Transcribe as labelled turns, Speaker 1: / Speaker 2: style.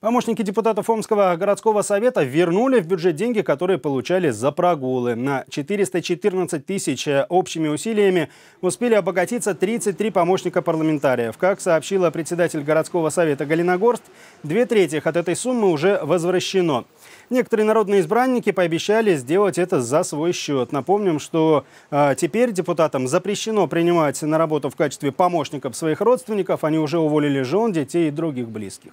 Speaker 1: Помощники депутатов Омского городского совета вернули в бюджет деньги, которые получали за прогулы. На 414 тысяч э, общими усилиями успели обогатиться 33 помощника парламентариев. Как сообщила председатель городского совета Галина Горст, две трети от этой суммы уже возвращено. Некоторые народные избранники пообещали сделать это за свой счет. Напомним, что э, теперь депутатам запрещено принимать на работу в качестве помощников своих родственников. Они уже уволили жен, детей и других близких.